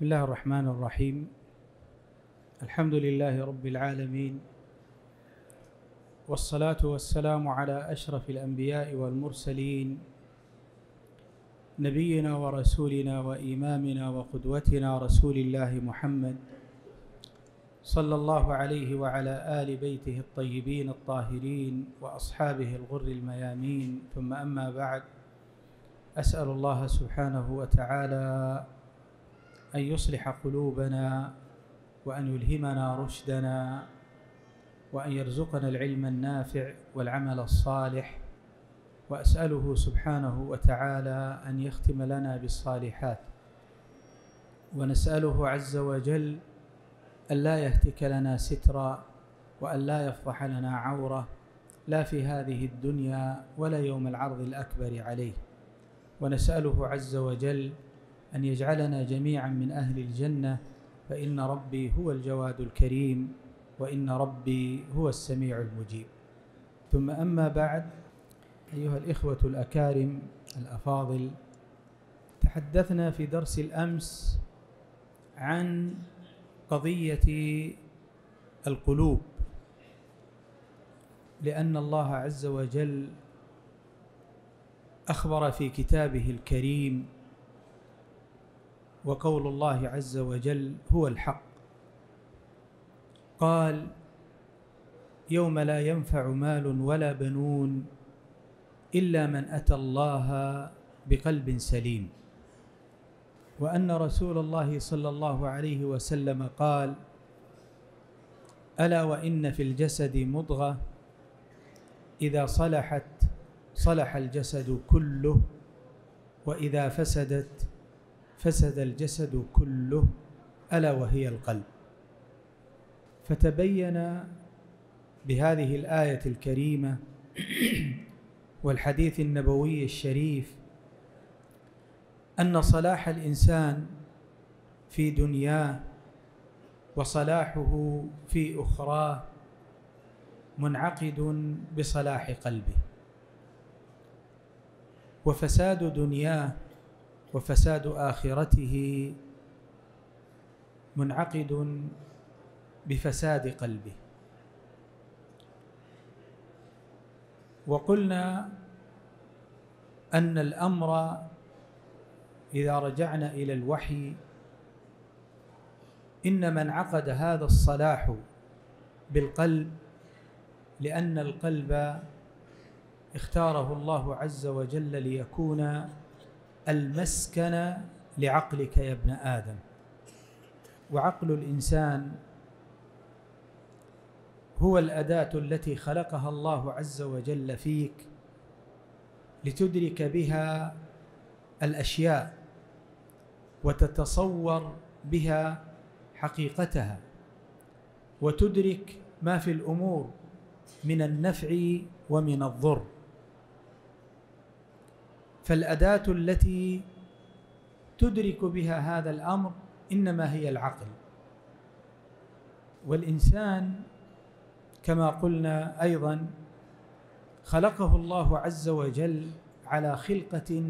بسم الله الرحمن الرحيم الحمد لله رب العالمين والصلاة والسلام على أشرف الأنبياء والمرسلين نبينا ورسولنا وإمامنا وقدوتنا رسول الله محمد صلى الله عليه وعلى آل بيته الطيبين الطاهرين وأصحابه الغر الميامين ثم أما بعد أسأل الله سبحانه وتعالى أن يصلح قلوبنا وأن يلهمنا رشدنا وأن يرزقنا العلم النافع والعمل الصالح وأسأله سبحانه وتعالى أن يختم لنا بالصالحات ونسأله عز وجل أن لا يهتك لنا سترا وأن لا يفضح لنا عورة لا في هذه الدنيا ولا يوم العرض الأكبر عليه ونسأله عز وجل أن يجعلنا جميعا من أهل الجنة فإن ربي هو الجواد الكريم وإن ربي هو السميع المجيب ثم أما بعد أيها الإخوة الأكارم الأفاضل تحدثنا في درس الأمس عن قضية القلوب لأن الله عز وجل أخبر في كتابه الكريم وقول الله عز وجل هو الحق قال يوم لا ينفع مال ولا بنون إلا من أتى الله بقلب سليم وأن رسول الله صلى الله عليه وسلم قال ألا وإن في الجسد مضغة إذا صلحت صلح الجسد كله وإذا فسدت فسد الجسد كله ألا وهي القلب فتبين بهذه الآية الكريمة والحديث النبوي الشريف أن صلاح الإنسان في دنياه وصلاحه في أخراه منعقد بصلاح قلبه وفساد دنياه وفساد آخرته منعقد بفساد قلبه وقلنا أن الأمر إذا رجعنا إلى الوحي إنما انعقد هذا الصلاح بالقلب لأن القلب اختاره الله عز وجل ليكون المسكن لعقلك يا ابن آدم وعقل الإنسان هو الأداة التي خلقها الله عز وجل فيك لتدرك بها الأشياء وتتصور بها حقيقتها وتدرك ما في الأمور من النفع ومن الضر فالأداة التي تدرك بها هذا الأمر إنما هي العقل والإنسان كما قلنا أيضا خلقه الله عز وجل على خلقة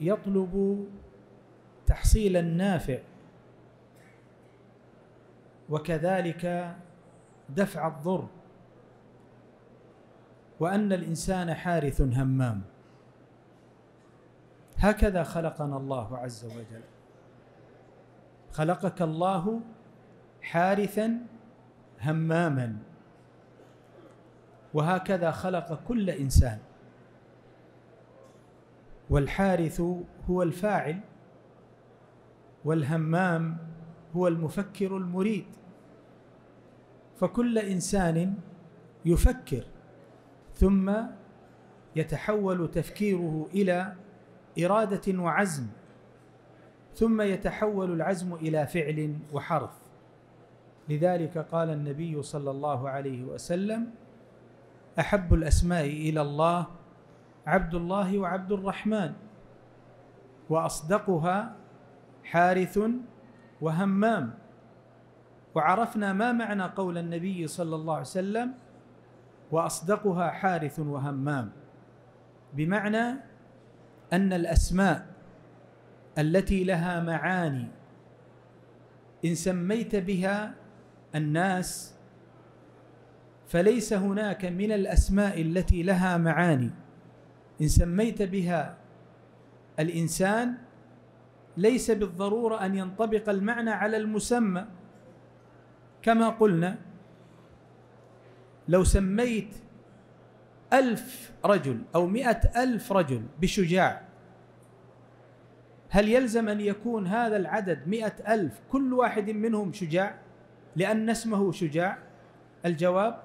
يطلب تحصيل النافع وكذلك دفع الضر وأن الإنسان حارث همام هكذا خلقنا الله عز وجل خلقك الله حارثا هماما وهكذا خلق كل انسان والحارث هو الفاعل والهمام هو المفكر المريد فكل انسان يفكر ثم يتحول تفكيره الى إرادة وعزم ثم يتحول العزم إلى فعل وحرف لذلك قال النبي صلى الله عليه وسلم أحب الأسماء إلى الله عبد الله وعبد الرحمن وأصدقها حارث وهمام وعرفنا ما معنى قول النبي صلى الله عليه وسلم واصدقها حارث وهمام بمعنى أن الأسماء التي لها معاني إن سميت بها الناس فليس هناك من الأسماء التي لها معاني إن سميت بها الإنسان ليس بالضرورة أن ينطبق المعنى على المسمى كما قلنا لو سميت ألف رجل أو مئة ألف رجل بشجاع هل يلزم أن يكون هذا العدد مئة ألف كل واحد منهم شجاع لأن اسمه شجاع الجواب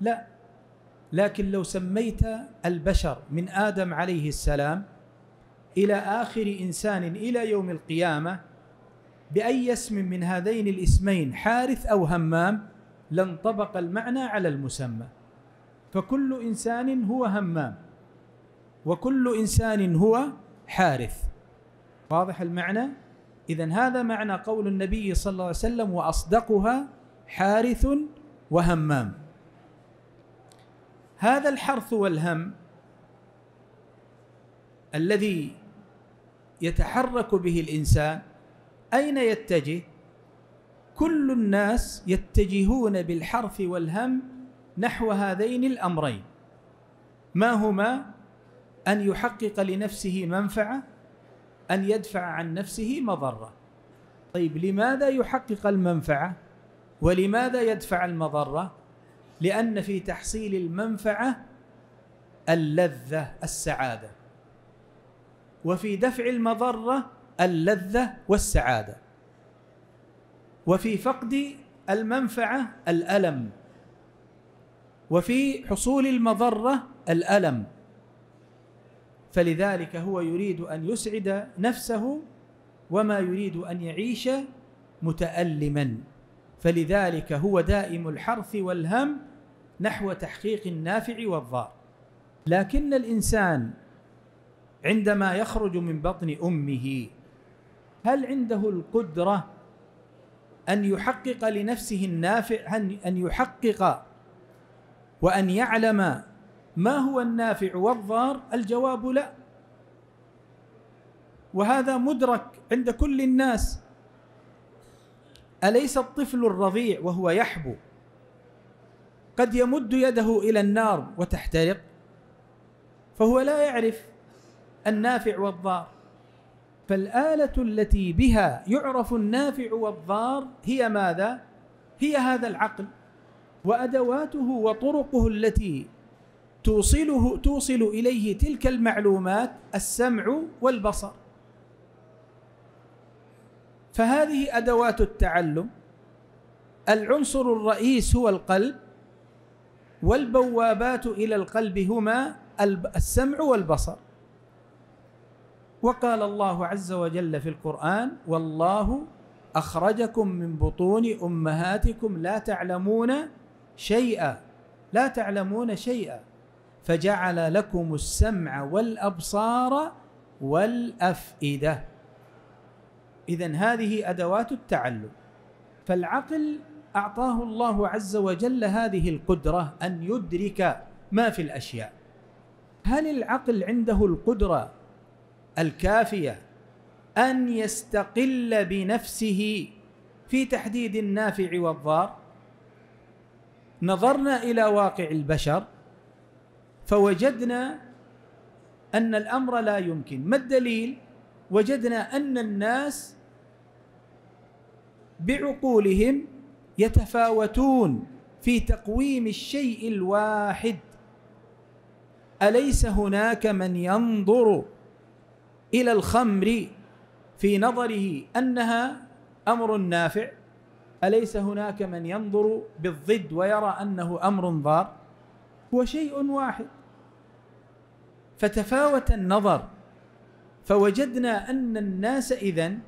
لا لكن لو سميت البشر من آدم عليه السلام إلى آخر إنسان إلى يوم القيامة بأي اسم من هذين الاسمين حارث أو همام لانطبق المعنى على المسمى فكل إنسان هو همام وكل إنسان هو حارث واضح المعنى؟ إذا هذا معنى قول النبي صلى الله عليه وسلم وأصدقها حارث وهمام هذا الحرث والهم الذي يتحرك به الإنسان أين يتجه؟ كل الناس يتجهون بالحرث والهم نحو هذين الامرين ما هما ان يحقق لنفسه منفعه ان يدفع عن نفسه مضره طيب لماذا يحقق المنفعه ولماذا يدفع المضره لان في تحصيل المنفعه اللذه السعاده وفي دفع المضره اللذه والسعاده وفي فقد المنفعه الالم وفي حصول المضرة الألم فلذلك هو يريد أن يسعد نفسه وما يريد أن يعيش متألما فلذلك هو دائم الحرث والهم نحو تحقيق النافع والضار لكن الإنسان عندما يخرج من بطن أمه هل عنده القدرة أن يحقق لنفسه النافع أن يحقق وأن يعلم ما هو النافع والضار الجواب لا وهذا مدرك عند كل الناس أليس الطفل الرضيع وهو يحبو قد يمد يده إلى النار وتحترق فهو لا يعرف النافع والضار فالآلة التي بها يعرف النافع والضار هي ماذا؟ هي هذا العقل وأدواته وطرقه التي توصله توصل إليه تلك المعلومات السمع والبصر فهذه أدوات التعلم العنصر الرئيس هو القلب والبوابات إلى القلب هما السمع والبصر وقال الله عز وجل في القرآن والله أخرجكم من بطون أمهاتكم لا تعلمون شيئا لا تعلمون شيئا فجعل لكم السمع والابصار والافئده اذا هذه ادوات التعلم فالعقل اعطاه الله عز وجل هذه القدره ان يدرك ما في الاشياء هل العقل عنده القدره الكافيه ان يستقل بنفسه في تحديد النافع والضار نظرنا إلى واقع البشر فوجدنا أن الأمر لا يمكن ما الدليل؟ وجدنا أن الناس بعقولهم يتفاوتون في تقويم الشيء الواحد أليس هناك من ينظر إلى الخمر في نظره أنها أمر نافع أليس هناك من ينظر بالضد ويرى أنه أمر ضار هو شيء واحد فتفاوت النظر فوجدنا أن الناس إذن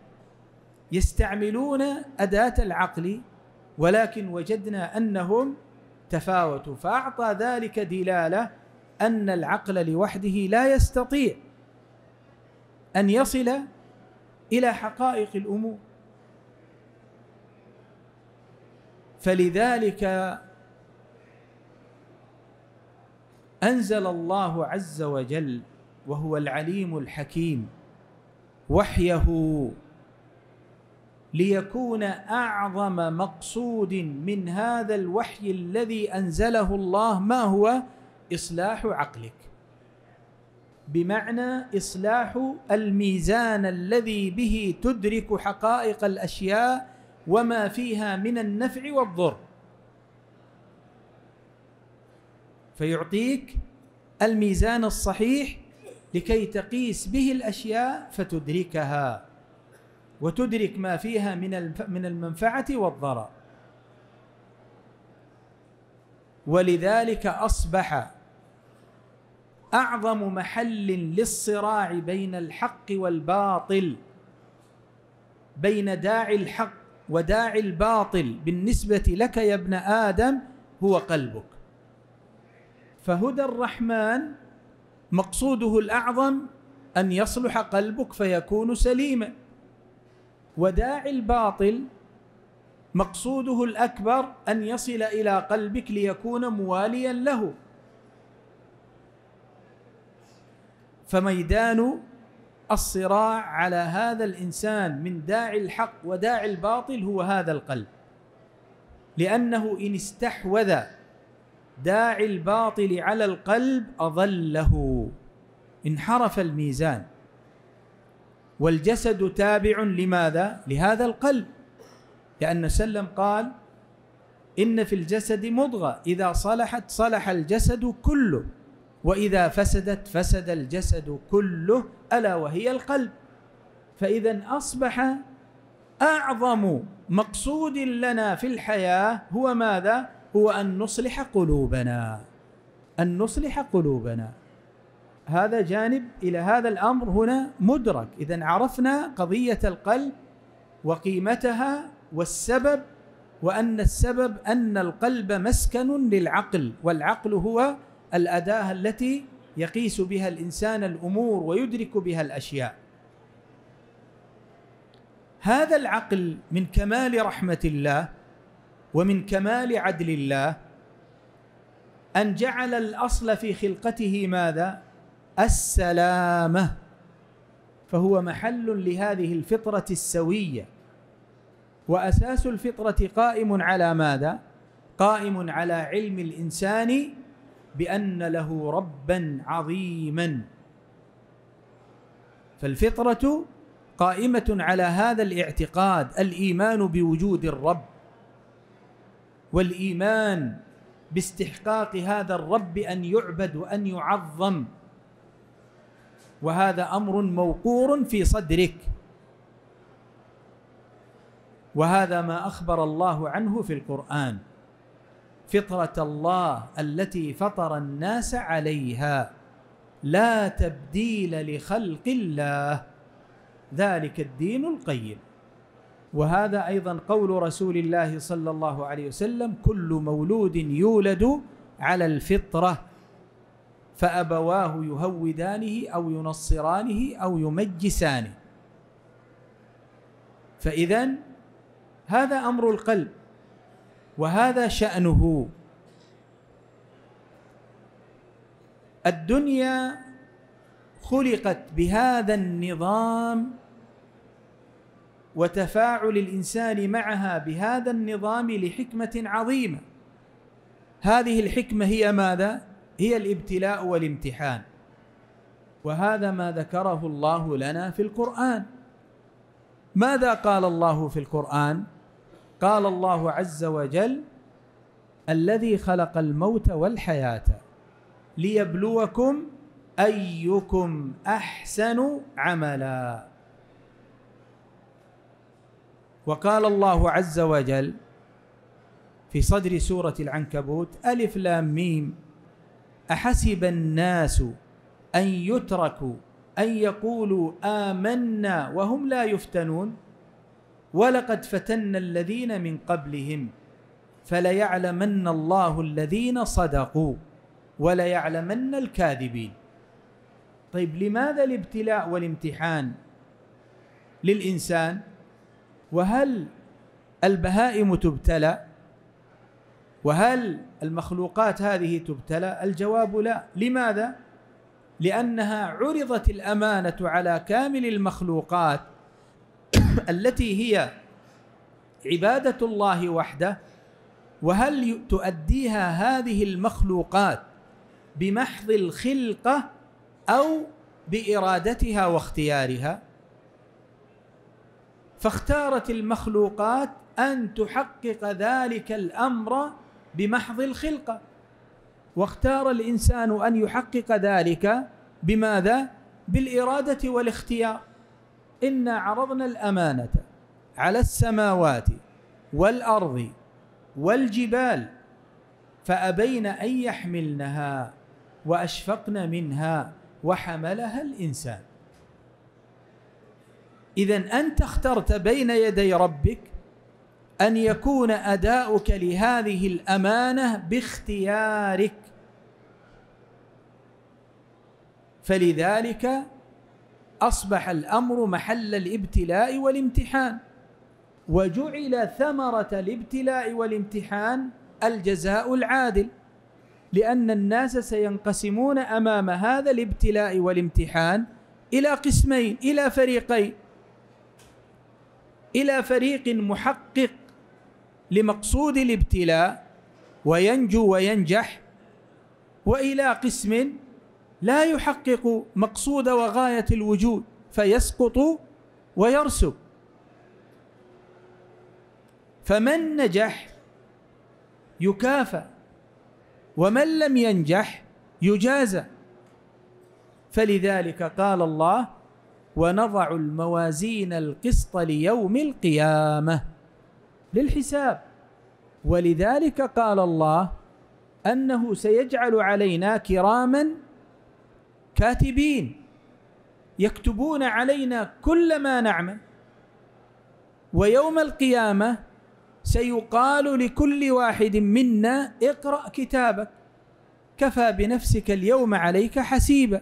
يستعملون أداة العقل ولكن وجدنا أنهم تفاوتوا فأعطى ذلك دلالة أن العقل لوحده لا يستطيع أن يصل إلى حقائق الأمور فلذلك انزل الله عز وجل وهو العليم الحكيم وحيه ليكون اعظم مقصود من هذا الوحي الذي انزله الله ما هو اصلاح عقلك بمعنى اصلاح الميزان الذي به تدرك حقائق الاشياء وما فيها من النفع والضر فيعطيك الميزان الصحيح لكي تقيس به الاشياء فتدركها وتدرك ما فيها من من المنفعه والضرر ولذلك اصبح اعظم محل للصراع بين الحق والباطل بين داعي الحق وداعي الباطل بالنسبة لك يا ابن آدم هو قلبك فهدى الرحمن مقصوده الأعظم أن يصلح قلبك فيكون سليما وداعي الباطل مقصوده الأكبر أن يصل إلى قلبك ليكون مواليا له فميدان الصراع على هذا الانسان من داعي الحق وداعي الباطل هو هذا القلب لانه ان استحوذ داعي الباطل على القلب اضله انحرف الميزان والجسد تابع لماذا لهذا القلب لان سلم قال ان في الجسد مضغه اذا صلحت صلح الجسد كله واذا فسدت فسد الجسد كله الا وهي القلب فاذا اصبح اعظم مقصود لنا في الحياه هو ماذا هو ان نصلح قلوبنا ان نصلح قلوبنا هذا جانب الى هذا الامر هنا مدرك اذا عرفنا قضيه القلب وقيمتها والسبب وان السبب ان القلب مسكن للعقل والعقل هو الأداة التي يقيس بها الإنسان الأمور ويدرك بها الأشياء هذا العقل من كمال رحمة الله ومن كمال عدل الله أن جعل الأصل في خلقته ماذا؟ السلامة فهو محل لهذه الفطرة السوية وأساس الفطرة قائم على ماذا؟ قائم على علم الإنسان بان له ربا عظيما فالفطره قائمه على هذا الاعتقاد الايمان بوجود الرب والايمان باستحقاق هذا الرب ان يعبد وان يعظم وهذا امر موقور في صدرك وهذا ما اخبر الله عنه في القران فطرة الله التي فطر الناس عليها لا تبديل لخلق الله ذلك الدين القيم وهذا ايضا قول رسول الله صلى الله عليه وسلم كل مولود يولد على الفطره فابواه يهودانه او ينصرانه او يمجسانه فاذا هذا امر القلب وهذا شأنه الدنيا خلقت بهذا النظام وتفاعل الانسان معها بهذا النظام لحكمه عظيمه هذه الحكمه هي ماذا هي الابتلاء والامتحان وهذا ما ذكره الله لنا في القران ماذا قال الله في القران قال الله عز وجل الذي خلق الموت والحياه ليبلوكم ايكم احسن عملا وقال الله عز وجل في صدر سوره العنكبوت الف لام ميم احسب الناس ان يتركوا ان يقولوا امنا وهم لا يفتنون ولقد فتنا الذين من قبلهم فليعلمن الله الذين صدقوا وليعلمن الكاذبين طيب لماذا الابتلاء والامتحان للإنسان وهل البهائم تبتلى وهل المخلوقات هذه تبتلى الجواب لا لماذا لأنها عرضت الأمانة على كامل المخلوقات التي هي عبادة الله وحده وهل تؤديها هذه المخلوقات بمحض الخلقة أو بإرادتها واختيارها فاختارت المخلوقات أن تحقق ذلك الأمر بمحض الخلقة واختار الإنسان أن يحقق ذلك بماذا؟ بالإرادة والاختيار إنا عرضنا الأمانة على السماوات والأرض والجبال فأبين أن يحملنها وأشفقن منها وحملها الإنسان إذا أنت اخترت بين يدي ربك أن يكون أداؤك لهذه الأمانة باختيارك فلذلك اصبح الامر محل الابتلاء والامتحان وجعل ثمره الابتلاء والامتحان الجزاء العادل لان الناس سينقسمون امام هذا الابتلاء والامتحان الى قسمين الى فريقين الى فريق محقق لمقصود الابتلاء وينجو وينجح والى قسم لا يحقق مقصود وغاية الوجود فيسقط ويرسب فمن نجح يكافأ ومن لم ينجح يجازى فلذلك قال الله ونضع الموازين القسط ليوم القيامة للحساب ولذلك قال الله أنه سيجعل علينا كراما كاتبين يكتبون علينا كل ما نعمل ويوم القيامة سيقال لكل واحد منا اقرأ كتابك كفى بنفسك اليوم عليك حسيبا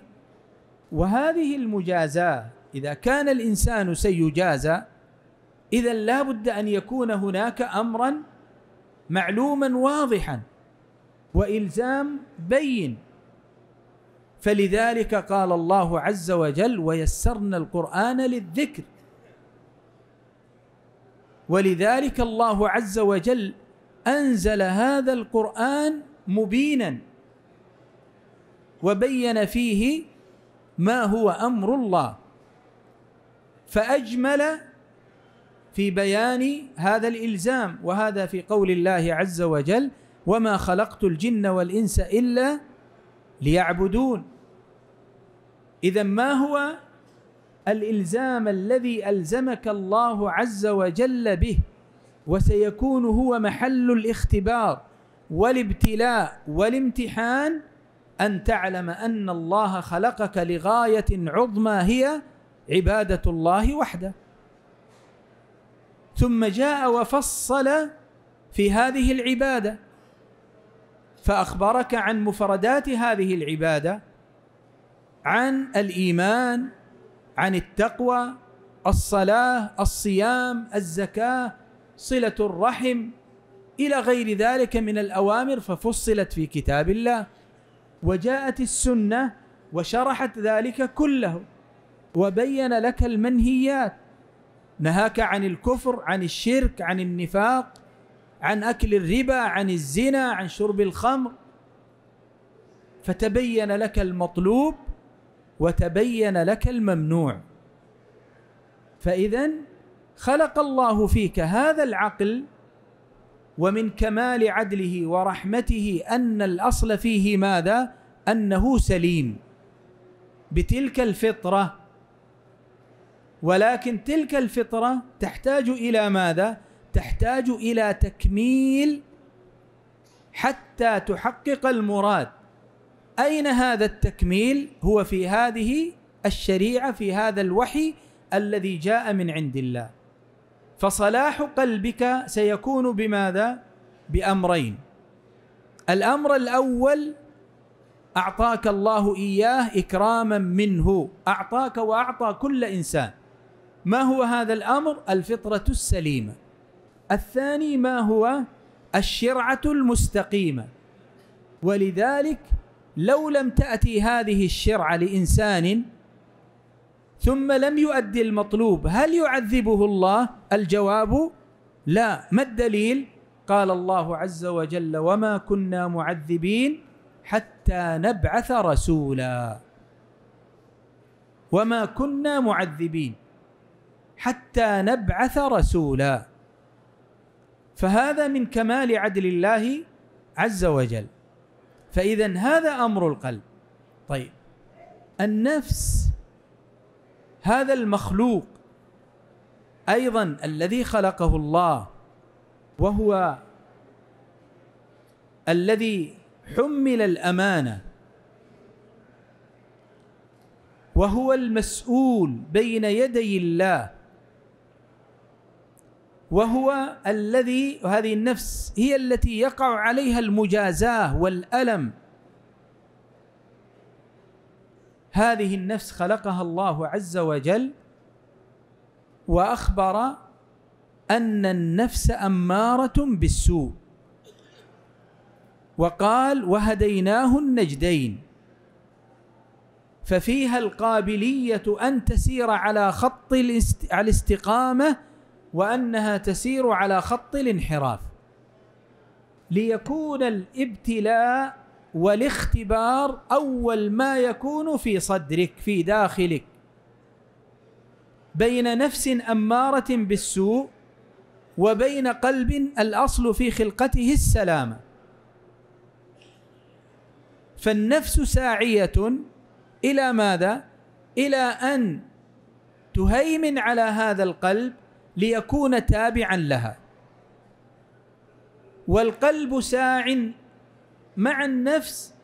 وهذه المجازاة إذا كان الإنسان سيجازى إذا لا بد أن يكون هناك أمرا معلوما واضحا وإلزام بين فلذلك قال الله عز وجل ويسرنا القرآن للذكر ولذلك الله عز وجل أنزل هذا القرآن مبينا وبين فيه ما هو أمر الله فأجمل في بيان هذا الإلزام وهذا في قول الله عز وجل وما خلقت الجن والإنس إلا ليعبدون اذا ما هو الالزام الذي الزمك الله عز وجل به وسيكون هو محل الاختبار والابتلاء والامتحان ان تعلم ان الله خلقك لغايه عظمى هي عباده الله وحده ثم جاء وفصل في هذه العباده فأخبرك عن مفردات هذه العبادة عن الإيمان عن التقوى الصلاة الصيام الزكاة صلة الرحم إلى غير ذلك من الأوامر ففصلت في كتاب الله وجاءت السنة وشرحت ذلك كله وبين لك المنهيات نهاك عن الكفر عن الشرك عن النفاق عن أكل الربا عن الزنا عن شرب الخمر فتبين لك المطلوب وتبين لك الممنوع فإذا خلق الله فيك هذا العقل ومن كمال عدله ورحمته أن الأصل فيه ماذا؟ أنه سليم بتلك الفطرة ولكن تلك الفطرة تحتاج إلى ماذا؟ تحتاج الى تكميل حتى تحقق المراد اين هذا التكميل هو في هذه الشريعه في هذا الوحي الذي جاء من عند الله فصلاح قلبك سيكون بماذا بامرين الامر الاول اعطاك الله اياه اكراما منه اعطاك واعطى كل انسان ما هو هذا الامر الفطره السليمه الثاني ما هو الشرعة المستقيمة ولذلك لو لم تأتي هذه الشرعة لإنسان ثم لم يؤدي المطلوب هل يعذبه الله؟ الجواب لا ما الدليل؟ قال الله عز وجل وما كنا معذبين حتى نبعث رسولا وما كنا معذبين حتى نبعث رسولا فهذا من كمال عدل الله عز وجل فإذا هذا أمر القلب طيب النفس هذا المخلوق أيضا الذي خلقه الله وهو الذي حمل الأمانة وهو المسؤول بين يدي الله وهو الذي هذه النفس هي التي يقع عليها المجازاه والالم هذه النفس خلقها الله عز وجل واخبر ان النفس اماره بالسوء وقال وهديناه النجدين ففيها القابليه ان تسير على خط الاستقامه وأنها تسير على خط الانحراف ليكون الابتلاء والاختبار أول ما يكون في صدرك في داخلك بين نفس أمارة بالسوء وبين قلب الأصل في خلقته السلامة فالنفس ساعية إلى ماذا؟ إلى أن تهيمن على هذا القلب ليكون تابعا لها والقلب ساع مع النفس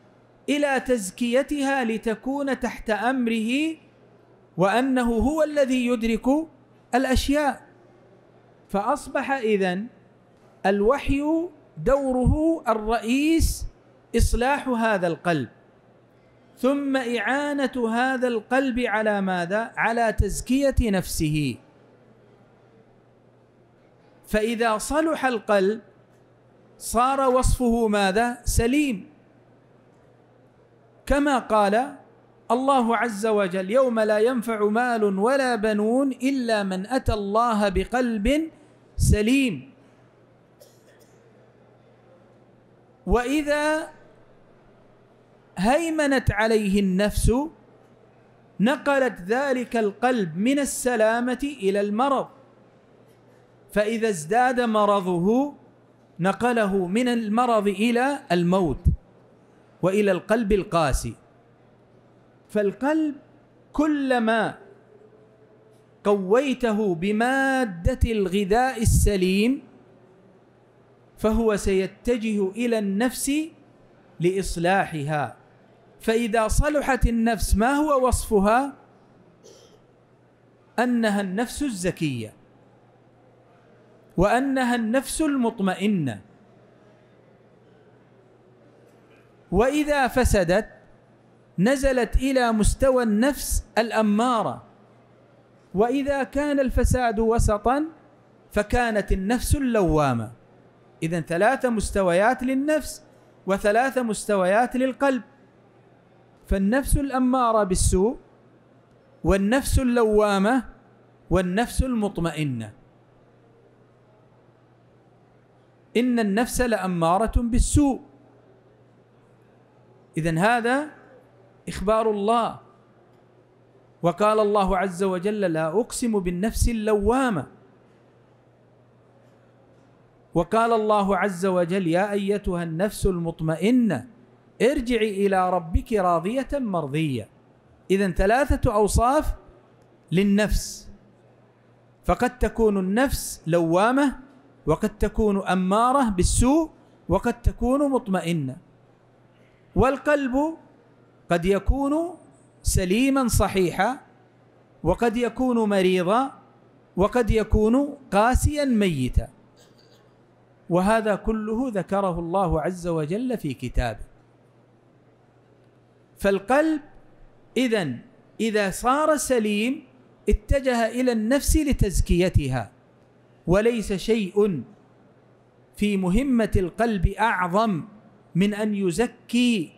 إلى تزكيتها لتكون تحت أمره وأنه هو الذي يدرك الأشياء فأصبح إذا الوحي دوره الرئيس إصلاح هذا القلب ثم إعانة هذا القلب على ماذا؟ على تزكية نفسه فإذا صلح القلب صار وصفه ماذا؟ سليم كما قال الله عز وجل يوم لا ينفع مال ولا بنون إلا من أتى الله بقلب سليم وإذا هيمنت عليه النفس نقلت ذلك القلب من السلامة إلى المرض فإذا ازداد مرضه نقله من المرض إلى الموت وإلى القلب القاسي فالقلب كلما قويته بمادة الغذاء السليم فهو سيتجه إلى النفس لإصلاحها فإذا صلحت النفس ما هو وصفها؟ أنها النفس الزكية وأنها النفس المطمئنة وإذا فسدت نزلت إلى مستوى النفس الأمارة وإذا كان الفساد وسطا فكانت النفس اللوامة إذا ثلاث مستويات للنفس وثلاث مستويات للقلب فالنفس الأمارة بالسوء والنفس اللوامة والنفس المطمئنة إن النفس لأمارة بالسوء إذا هذا إخبار الله وقال الله عز وجل لا أقسم بالنفس اللوامة وقال الله عز وجل يا أيتها النفس المطمئنة ارجعي إلى ربك راضية مرضية إذا ثلاثة أوصاف للنفس فقد تكون النفس لوامة وقد تكون أمارة بالسوء وقد تكون مطمئنة والقلب قد يكون سليما صحيحا وقد يكون مريضا وقد يكون قاسيا ميتا وهذا كله ذكره الله عز وجل في كتابه فالقلب إذا إذا صار سليم اتجه إلى النفس لتزكيتها وليس شيء في مهمة القلب أعظم من أن يزكي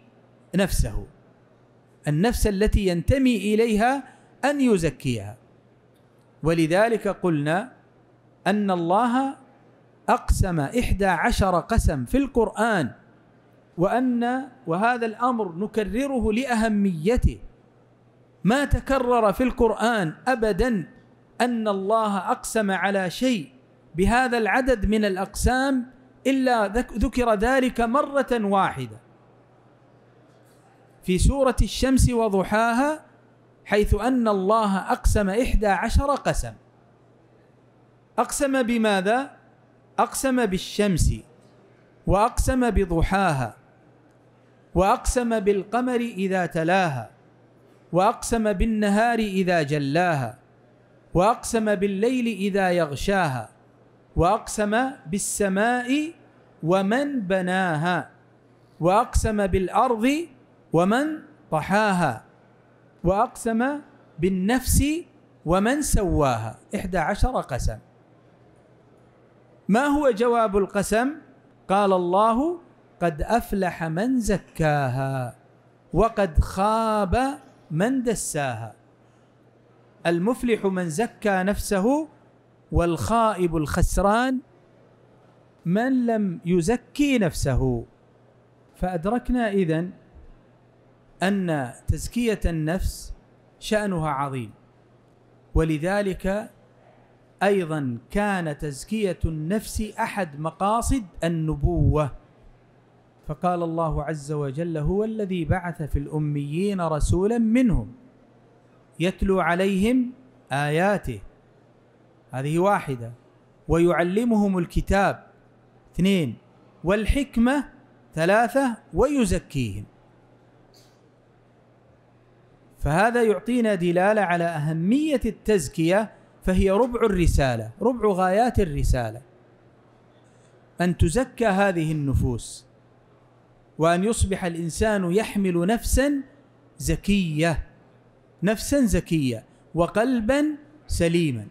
نفسه النفس التي ينتمي إليها أن يزكيها ولذلك قلنا أن الله أقسم إحدى عشر قسم في القرآن وأن وهذا الأمر نكرره لأهميته ما تكرر في القرآن أبدا أن الله أقسم على شيء بهذا العدد من الأقسام إلا ذكر ذلك مرة واحدة في سورة الشمس وضحاها حيث أن الله أقسم إحدى عشر قسم أقسم بماذا؟ أقسم بالشمس وأقسم بضحاها وأقسم بالقمر إذا تلاها وأقسم بالنهار إذا جلاها وأقسم بالليل إذا يغشاها واقسم بالسماء ومن بناها واقسم بالارض ومن طحاها واقسم بالنفس ومن سواها احدى عشر قسم ما هو جواب القسم قال الله قد افلح من زكاها وقد خاب من دساها المفلح من زكى نفسه والخائب الخسران من لم يزكي نفسه فأدركنا إذن أن تزكية النفس شأنها عظيم ولذلك أيضا كان تزكية النفس أحد مقاصد النبوة فقال الله عز وجل هو الذي بعث في الأميين رسولا منهم يتلو عليهم آياته هذه واحدة ويعلمهم الكتاب اثنين والحكمة ثلاثة ويزكيهم فهذا يعطينا دلالة على أهمية التزكية فهي ربع الرسالة ربع غايات الرسالة أن تزكى هذه النفوس وأن يصبح الإنسان يحمل نفسا زكية نفسا زكية وقلبا سليما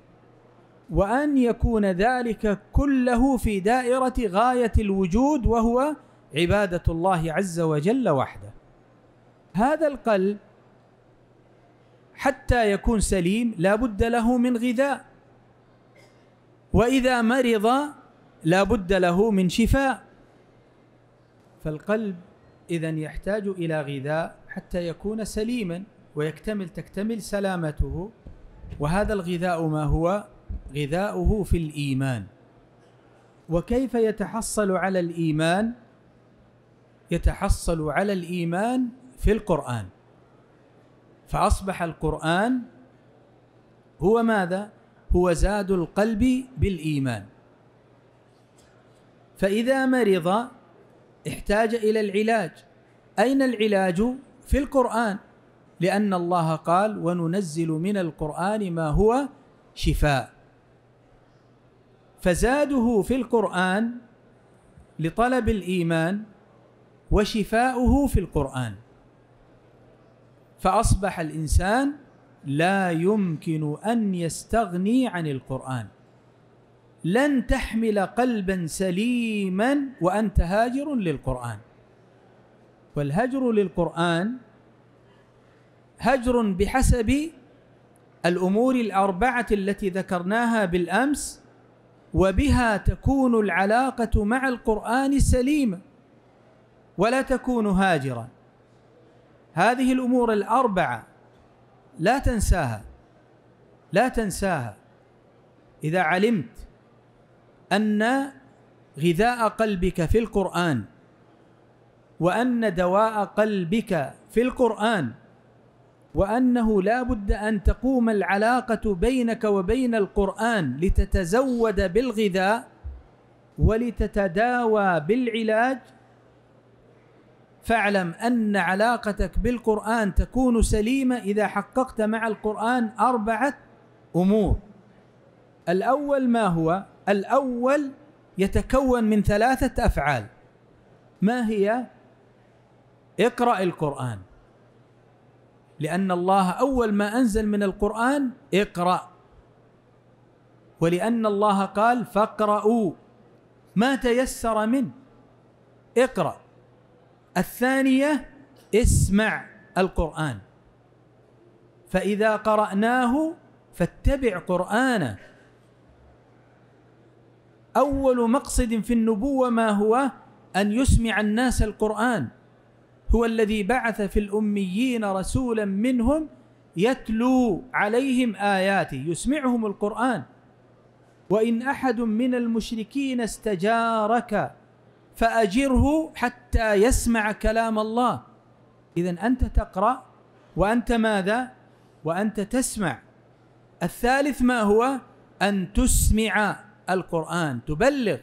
وأن يكون ذلك كله في دائرة غاية الوجود وهو عبادة الله عز وجل وحده هذا القلب حتى يكون سليم لا بد له من غذاء وإذا مرض لا بد له من شفاء فالقلب إذا يحتاج إلى غذاء حتى يكون سليما ويكتمل تكتمل سلامته وهذا الغذاء ما هو غذاؤه في الإيمان وكيف يتحصل على الإيمان يتحصل على الإيمان في القرآن فأصبح القرآن هو ماذا؟ هو زاد القلب بالإيمان فإذا مرض احتاج إلى العلاج أين العلاج؟ في القرآن لأن الله قال وننزل من القرآن ما هو شفاء فزاده في القرآن لطلب الإيمان وشفاؤه في القرآن فأصبح الإنسان لا يمكن أن يستغني عن القرآن لن تحمل قلبا سليما وأنت هاجر للقرآن والهجر للقرآن هجر بحسب الأمور الأربعة التي ذكرناها بالأمس وبها تكون العلاقة مع القرآن سليمة ولا تكون هاجرا هذه الأمور الأربعة لا تنساها لا تنساها إذا علمت أن غذاء قلبك في القرآن وأن دواء قلبك في القرآن وأنه لا بد أن تقوم العلاقة بينك وبين القرآن لتتزود بالغذاء ولتتداوى بالعلاج فاعلم أن علاقتك بالقرآن تكون سليمة إذا حققت مع القرآن أربعة أمور الأول ما هو؟ الأول يتكون من ثلاثة أفعال ما هي؟ اقرأ القرآن لأن الله أول ما أنزل من القرآن اقرأ ولأن الله قال فاقرأوا ما تيسر منه اقرأ الثانية اسمع القرآن فإذا قرأناه فاتبع قرآنه أول مقصد في النبوة ما هو أن يسمع الناس القرآن هو الذي بعث في الأميين رسولا منهم يتلو عليهم آياته يسمعهم القرآن وإن أحد من المشركين استجارك فأجره حتى يسمع كلام الله إذا أنت تقرأ وأنت ماذا؟ وأنت تسمع الثالث ما هو؟ أن تسمع القرآن تبلغ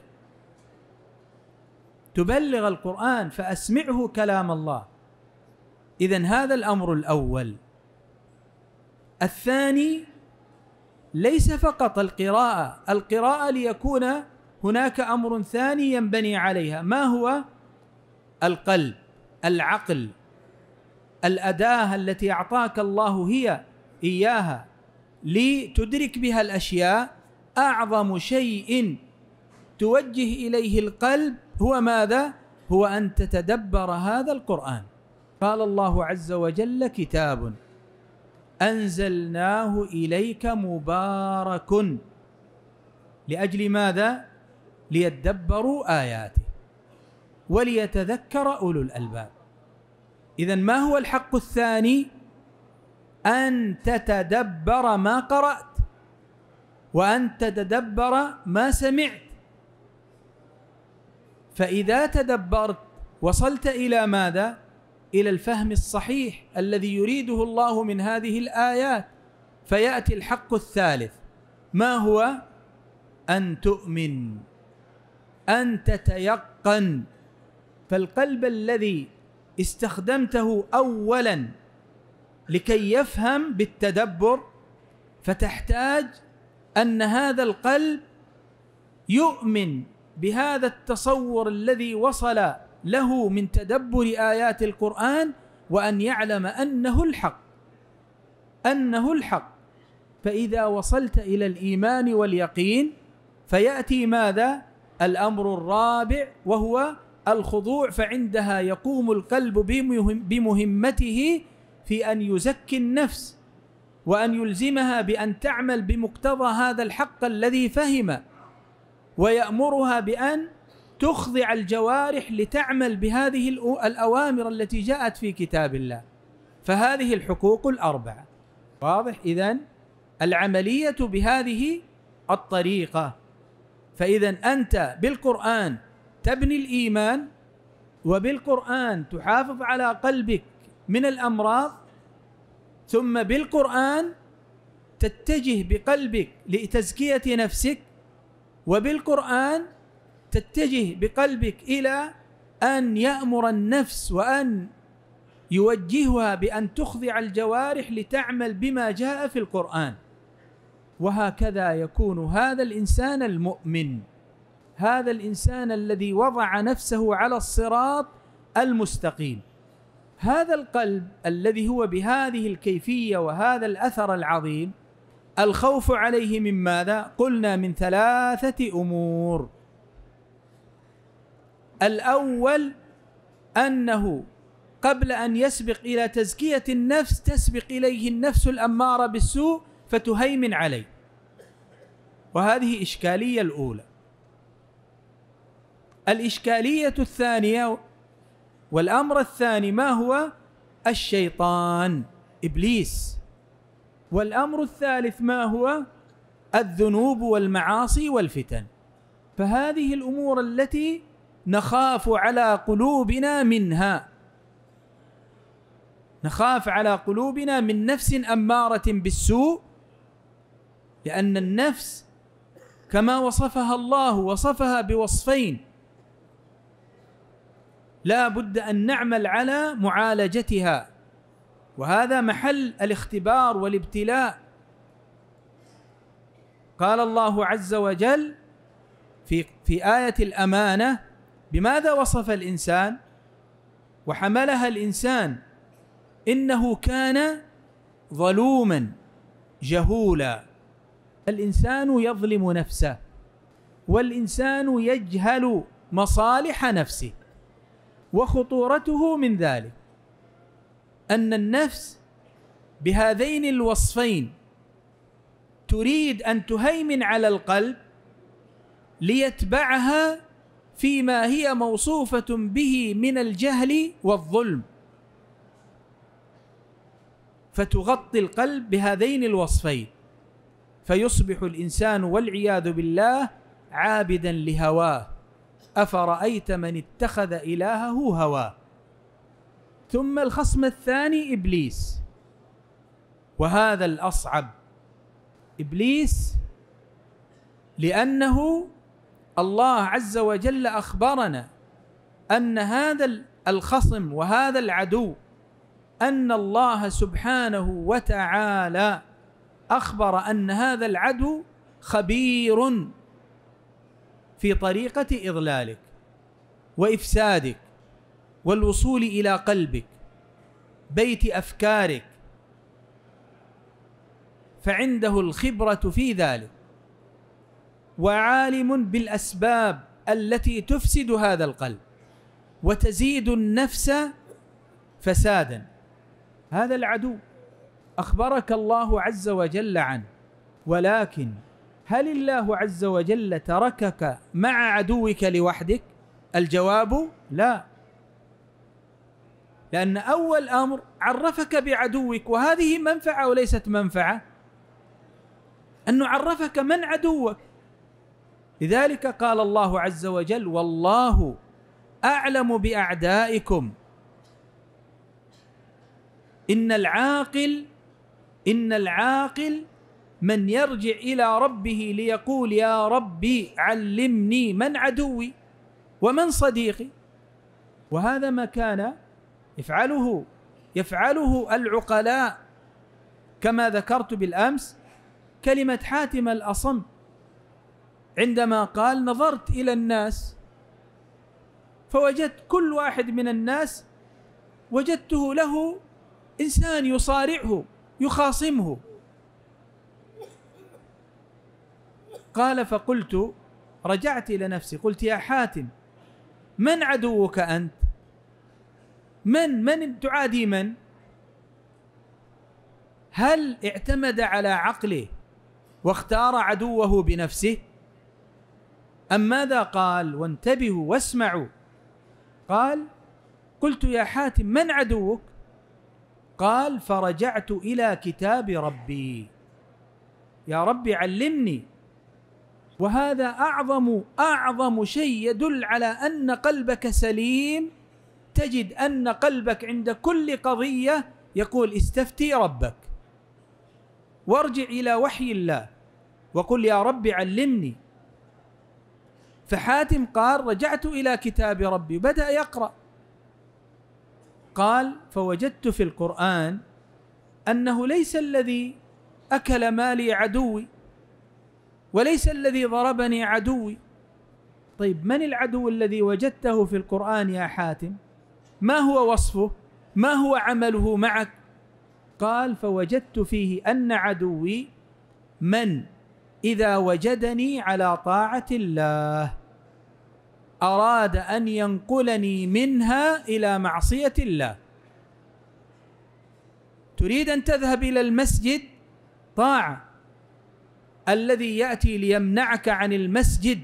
تبلغ القرآن فأسمعه كلام الله إذا هذا الأمر الأول الثاني ليس فقط القراءة القراءة ليكون هناك أمر ثاني ينبني عليها ما هو القلب العقل الأداة التي أعطاك الله هي إياها لتدرك بها الأشياء أعظم شيء توجه إليه القلب هو ماذا؟ هو أن تتدبر هذا القرآن قال الله عز وجل كتاب أنزلناه إليك مبارك لأجل ماذا؟ ليدبروا آياته وليتذكر أولو الألباب إذا ما هو الحق الثاني؟ أن تتدبر ما قرأت وأن تتدبر ما سمعت فإذا تدبرت وصلت إلى ماذا؟ إلى الفهم الصحيح الذي يريده الله من هذه الآيات فيأتي الحق الثالث ما هو؟ أن تؤمن أن تتيقن فالقلب الذي استخدمته أولا لكي يفهم بالتدبر فتحتاج أن هذا القلب يؤمن بهذا التصور الذي وصل له من تدبر ايات القران وان يعلم انه الحق انه الحق فاذا وصلت الى الايمان واليقين فياتي ماذا الامر الرابع وهو الخضوع فعندها يقوم القلب بمهمته في ان يزكي النفس وان يلزمها بان تعمل بمقتضى هذا الحق الذي فهمه ويأمرها بأن تخضع الجوارح لتعمل بهذه الأوامر التي جاءت في كتاب الله فهذه الحقوق الأربعة واضح إذا العملية بهذه الطريقة فإذا أنت بالقرآن تبني الإيمان وبالقرآن تحافظ على قلبك من الأمراض ثم بالقرآن تتجه بقلبك لتزكية نفسك وبالقرآن تتجه بقلبك إلى أن يأمر النفس وأن يوجهها بأن تخضع الجوارح لتعمل بما جاء في القرآن وهكذا يكون هذا الإنسان المؤمن هذا الإنسان الذي وضع نفسه على الصراط المستقيم هذا القلب الذي هو بهذه الكيفية وهذا الأثر العظيم الخوف عليه من ماذا؟ قلنا من ثلاثة أمور الأول أنه قبل أن يسبق إلى تزكية النفس تسبق إليه النفس الأمارة بالسوء فتهيمن عليه وهذه إشكالية الأولى الإشكالية الثانية والأمر الثاني ما هو؟ الشيطان إبليس والأمر الثالث ما هو الذنوب والمعاصي والفتن فهذه الأمور التي نخاف على قلوبنا منها نخاف على قلوبنا من نفس أمارة بالسوء لأن النفس كما وصفها الله وصفها بوصفين لا بد أن نعمل على معالجتها وهذا محل الاختبار والابتلاء قال الله عز وجل في في آية الأمانة بماذا وصف الإنسان وحملها الإنسان إنه كان ظلوما جهولا الإنسان يظلم نفسه والإنسان يجهل مصالح نفسه وخطورته من ذلك ان النفس بهذين الوصفين تريد ان تهيمن على القلب ليتبعها فيما هي موصوفه به من الجهل والظلم فتغطي القلب بهذين الوصفين فيصبح الانسان والعياذ بالله عابدا لهواه افرايت من اتخذ الهه هواه ثم الخصم الثاني ابليس وهذا الاصعب ابليس لانه الله عز وجل اخبرنا ان هذا الخصم وهذا العدو ان الله سبحانه وتعالى اخبر ان هذا العدو خبير في طريقه اضلالك وافسادك والوصول إلى قلبك بيت أفكارك فعنده الخبرة في ذلك وعالم بالأسباب التي تفسد هذا القلب وتزيد النفس فسادا هذا العدو أخبرك الله عز وجل عنه ولكن هل الله عز وجل تركك مع عدوك لوحدك الجواب لا لأن أول أمر عرفك بعدوك وهذه منفعة وليست منفعة أنه عرفك من عدوك لذلك قال الله عز وجل والله أعلم بأعدائكم إن العاقل إن العاقل من يرجع إلى ربه ليقول يا ربي علمني من عدوي ومن صديقي وهذا ما كان يفعله يفعله العقلاء كما ذكرت بالامس كلمه حاتم الاصم عندما قال نظرت الى الناس فوجدت كل واحد من الناس وجدته له انسان يصارعه يخاصمه قال فقلت رجعت الى نفسي قلت يا حاتم من عدوك انت من من تعادي من هل اعتمد على عقله واختار عدوه بنفسه ام ماذا قال وانتبهوا واسمعوا قال قلت يا حاتم من عدوك قال فرجعت الى كتاب ربي يا ربي علمني وهذا اعظم اعظم شيء يدل على ان قلبك سليم تجد ان قلبك عند كل قضيه يقول استفتي ربك وارجع الى وحي الله وقل يا رب علمني فحاتم قال رجعت الى كتاب ربي بدا يقرا قال فوجدت في القران انه ليس الذي اكل مالي عدوي وليس الذي ضربني عدوي طيب من العدو الذي وجدته في القران يا حاتم ما هو وصفه ما هو عمله معك قال فوجدت فيه أن عدوي من إذا وجدني على طاعة الله أراد أن ينقلني منها إلى معصية الله تريد أن تذهب إلى المسجد طاعة الذي يأتي ليمنعك عن المسجد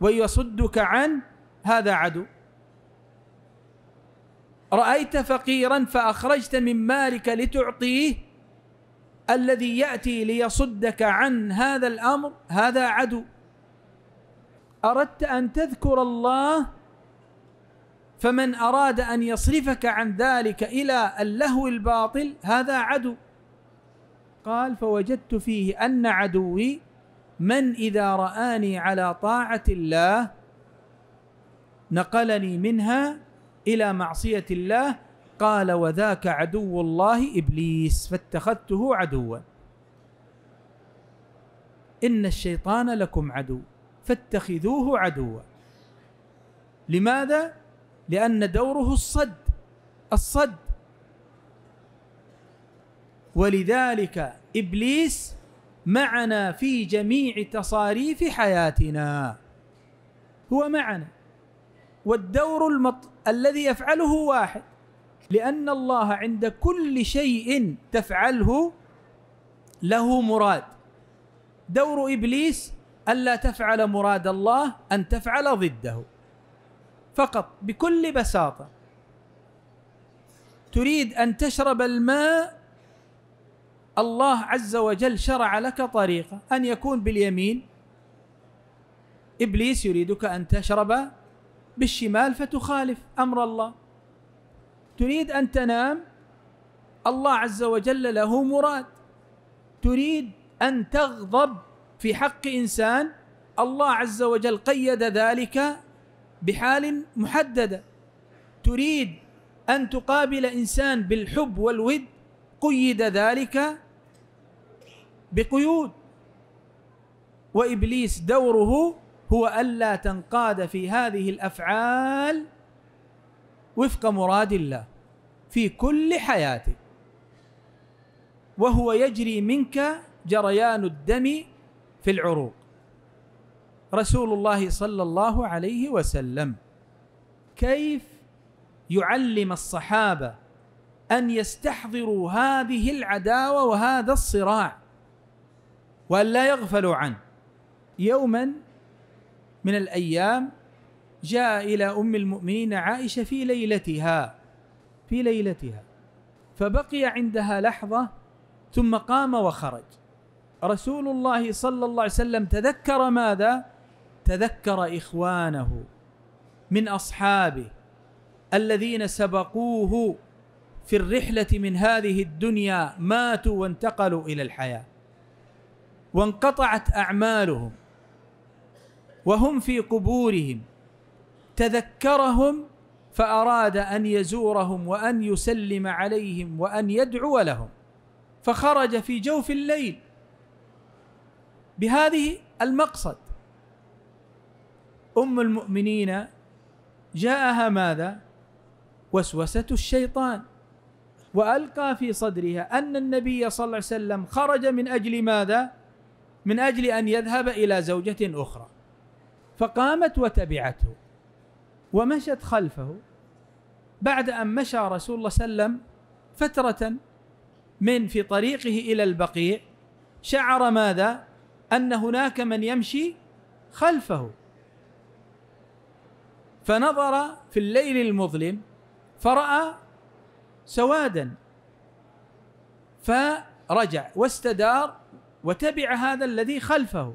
ويصدك عن هذا عدو رأيت فقيرا فأخرجت من مالك لتعطيه الذي يأتي ليصدك عن هذا الأمر هذا عدو أردت أن تذكر الله فمن أراد أن يصرفك عن ذلك إلى اللهو الباطل هذا عدو قال فوجدت فيه أن عدوي من إذا رآني على طاعة الله نقلني منها إلى معصية الله قال وذاك عدو الله إبليس فاتخذته عدوا إن الشيطان لكم عدو فاتخذوه عدوا لماذا؟ لأن دوره الصد الصد ولذلك إبليس معنا في جميع تصاريف حياتنا هو معنا والدور المط... الذي يفعله واحد لأن الله عند كل شيء تفعله له مراد دور إبليس ألا تفعل مراد الله أن تفعل ضده فقط بكل بساطة تريد أن تشرب الماء الله عز وجل شرع لك طريقة أن يكون باليمين إبليس يريدك أن تشرب بالشمال فتخالف امر الله تريد ان تنام الله عز وجل له مراد تريد ان تغضب في حق انسان الله عز وجل قيد ذلك بحال محدده تريد ان تقابل انسان بالحب والود قيد ذلك بقيود وابليس دوره هو ألا تنقاد في هذه الأفعال وفق مراد الله في كل حياتك وهو يجري منك جريان الدم في العروق رسول الله صلى الله عليه وسلم كيف يعلم الصحابة أن يستحضروا هذه العداوة وهذا الصراع وأن لا يغفلوا عنه يوما من الأيام جاء إلى أم المؤمنين عائشة في ليلتها في ليلتها فبقي عندها لحظة ثم قام وخرج رسول الله صلى الله عليه وسلم تذكر ماذا؟ تذكر إخوانه من أصحابه الذين سبقوه في الرحلة من هذه الدنيا ماتوا وانتقلوا إلى الحياة وانقطعت أعمالهم وهم في قبورهم تذكرهم فأراد أن يزورهم وأن يسلم عليهم وأن يدعو لهم فخرج في جوف الليل بهذه المقصد أم المؤمنين جاءها ماذا؟ وسوسة الشيطان وألقى في صدرها أن النبي صلى الله عليه وسلم خرج من أجل ماذا؟ من أجل أن يذهب إلى زوجة أخرى فقامت وتبعته ومشت خلفه بعد أن مشى رسول الله صلى الله عليه وسلم فترة من في طريقه إلى البقيع شعر ماذا؟ أن هناك من يمشي خلفه فنظر في الليل المظلم فرأى سوادا فرجع واستدار وتبع هذا الذي خلفه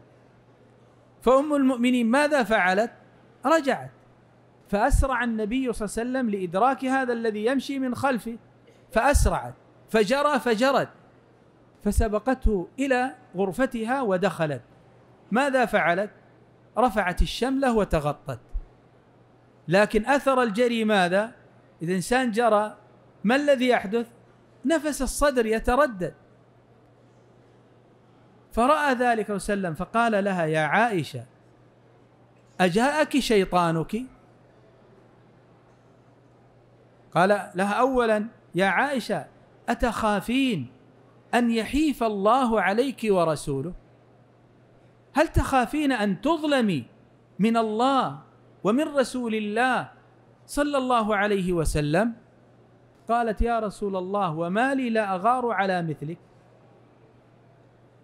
فأم المؤمنين ماذا فعلت؟ رجعت فأسرع النبي صلى الله عليه وسلم لإدراك هذا الذي يمشي من خلفه فأسرعت فجرى فجرت فسبقته إلى غرفتها ودخلت ماذا فعلت؟ رفعت الشملة وتغطت لكن أثر الجري ماذا؟ إذا إنسان جرى ما الذي يحدث؟ نفس الصدر يتردد فراى ذلك وسلم فقال لها يا عائشه اجاءك شيطانك قال لها اولا يا عائشه اتخافين ان يحيف الله عليك ورسوله هل تخافين ان تظلمي من الله ومن رسول الله صلى الله عليه وسلم قالت يا رسول الله وما لي لا اغار على مثلك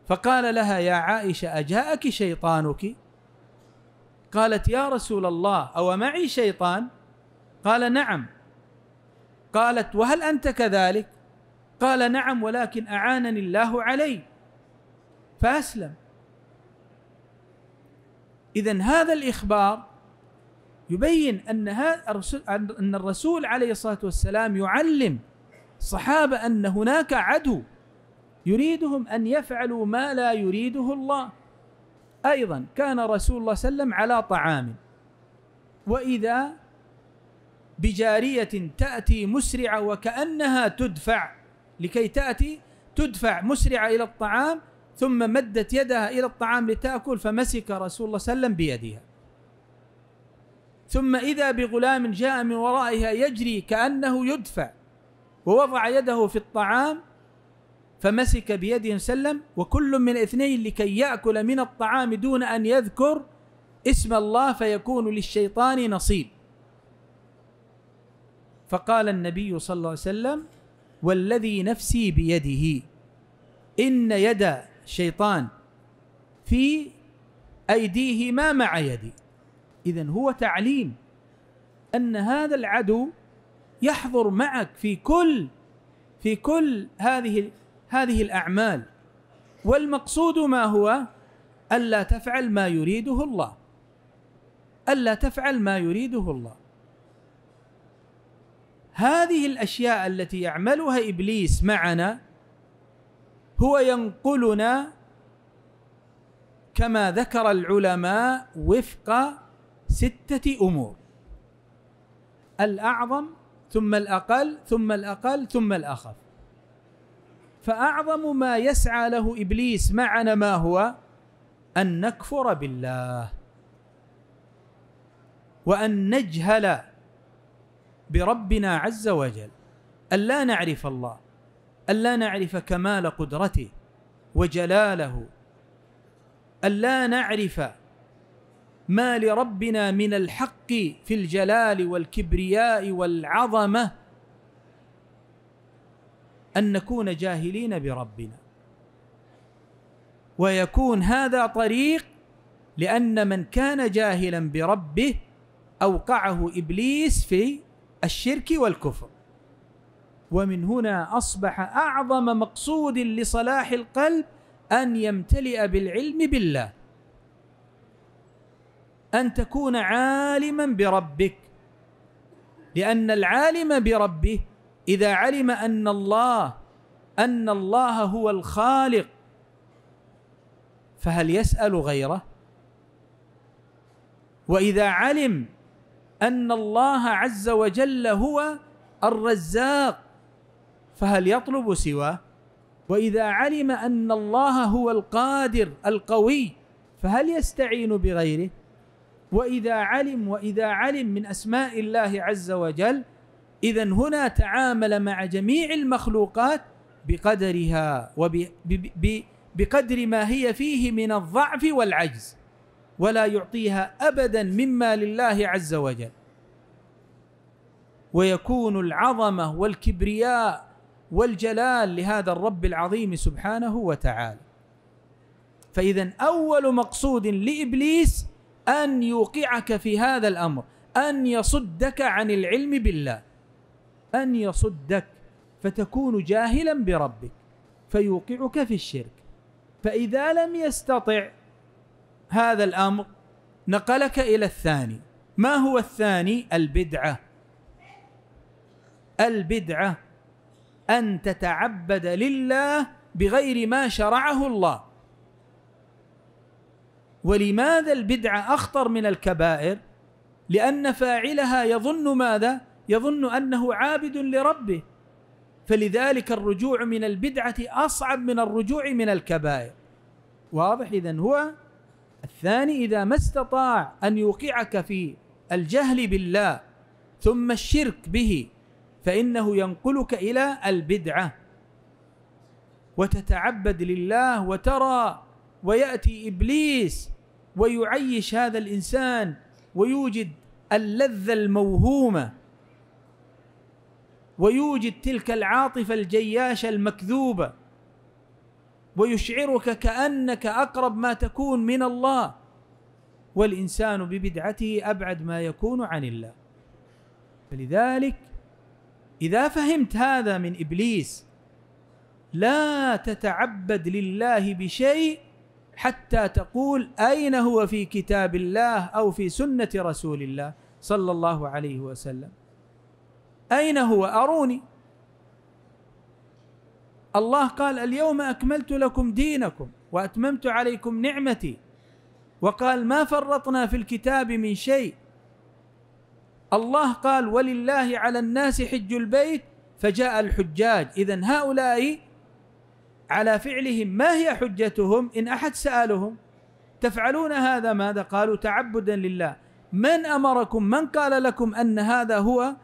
فقال لها يا عائشة أجاءك شيطانك قالت يا رسول الله أو معي شيطان قال نعم قالت وهل أنت كذلك قال نعم ولكن أعانني الله علي فأسلم إذا هذا الإخبار يبين أن, أن الرسول عليه الصلاة والسلام يعلم صحابة أن هناك عدو يريدهم أن يفعلوا ما لا يريده الله أيضا كان رسول الله صلى الله عليه وسلم على طعام وإذا بجارية تأتي مسرعة وكأنها تدفع لكي تأتي تدفع مسرعة إلى الطعام ثم مدت يدها إلى الطعام لتأكل فمسك رسول الله صلى الله عليه وسلم بيدها ثم إذا بغلام جاء من ورائها يجري كأنه يدفع ووضع يده في الطعام فمسك بيده سلم وكل من اثنين لكي يأكل من الطعام دون أن يذكر اسم الله فيكون للشيطان نصيب فقال النبي صلى الله عليه وسلم والذي نفسي بيده إن يد شيطان في أيديهما مع يدي إذا هو تعليم أن هذا العدو يحضر معك في كل في كل هذه هذه الأعمال والمقصود ما هو ألا تفعل ما يريده الله ألا تفعل ما يريده الله هذه الأشياء التي يعملها إبليس معنا هو ينقلنا كما ذكر العلماء وفق ستة أمور الأعظم ثم الأقل ثم الأقل ثم الأخف فأعظم ما يسعى له إبليس معنا ما هو أن نكفر بالله وأن نجهل بربنا عز وجل أن لا نعرف الله أن لا نعرف كمال قدرته وجلاله أن لا نعرف ما لربنا من الحق في الجلال والكبرياء والعظمه أن نكون جاهلين بربنا ويكون هذا طريق لأن من كان جاهلا بربه أوقعه إبليس في الشرك والكفر ومن هنا أصبح أعظم مقصود لصلاح القلب أن يمتلئ بالعلم بالله أن تكون عالما بربك لأن العالم بربه اذا علم ان الله ان الله هو الخالق فهل يسال غيره واذا علم ان الله عز وجل هو الرزاق فهل يطلب سواه واذا علم ان الله هو القادر القوي فهل يستعين بغيره واذا علم واذا علم من اسماء الله عز وجل إذا هنا تعامل مع جميع المخلوقات بقدرها وبقدر ما هي فيه من الضعف والعجز ولا يعطيها أبدا مما لله عز وجل ويكون العظمة والكبرياء والجلال لهذا الرب العظيم سبحانه وتعالى فإذا أول مقصود لإبليس أن يوقعك في هذا الأمر أن يصدك عن العلم بالله أن يصدك فتكون جاهلا بربك فيوقعك في الشرك فإذا لم يستطع هذا الأمر نقلك إلى الثاني ما هو الثاني البدعة البدعة أن تتعبد لله بغير ما شرعه الله ولماذا البدعة أخطر من الكبائر لأن فاعلها يظن ماذا يظن انه عابد لربه فلذلك الرجوع من البدعه اصعب من الرجوع من الكبائر واضح اذا هو الثاني اذا ما استطاع ان يوقعك في الجهل بالله ثم الشرك به فانه ينقلك الى البدعه وتتعبد لله وترى وياتي ابليس ويعيش هذا الانسان ويوجد اللذه الموهومه ويوجد تلك العاطفه الجياشه المكذوبه ويشعرك كانك اقرب ما تكون من الله والانسان ببدعته ابعد ما يكون عن الله فلذلك اذا فهمت هذا من ابليس لا تتعبد لله بشيء حتى تقول اين هو في كتاب الله او في سنه رسول الله صلى الله عليه وسلم أين هو أروني الله قال اليوم أكملت لكم دينكم وأتممت عليكم نعمتي وقال ما فرطنا في الكتاب من شيء الله قال ولله على الناس حج البيت فجاء الحجاج إذا هؤلاء على فعلهم ما هي حجتهم إن أحد سألهم تفعلون هذا ماذا قالوا تعبدا لله من أمركم من قال لكم أن هذا هو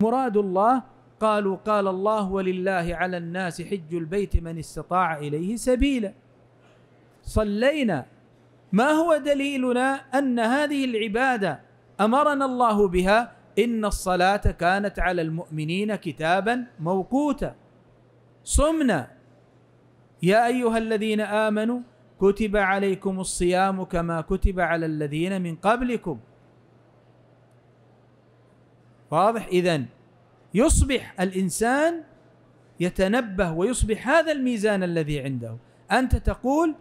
مراد الله قالوا قال الله ولله على الناس حج البيت من استطاع إليه سبيلا صلينا ما هو دليلنا أن هذه العبادة أمرنا الله بها إن الصلاة كانت على المؤمنين كتابا موقوتا صمنا يا أيها الذين آمنوا كتب عليكم الصيام كما كتب على الذين من قبلكم واضح اذا يصبح الانسان يتنبه ويصبح هذا الميزان الذي عنده انت تقول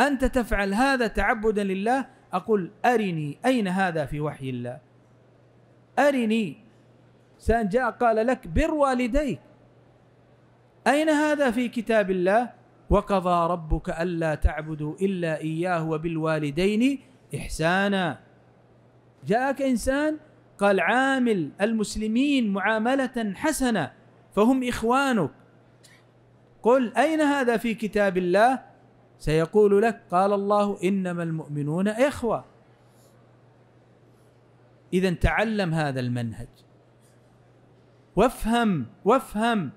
انت تفعل هذا تعبدا لله اقول ارني اين هذا في وحي الله ارني سان جاء قال لك بر والديك اين هذا في كتاب الله وقضى ربك الا تعبدوا الا اياه وبالوالدين احسانا جاءك انسان قال عامل المسلمين معاملة حسنة فهم إخوانك قل أين هذا في كتاب الله سيقول لك قال الله إنما المؤمنون إخوة إذا تعلم هذا المنهج وافهم وافهم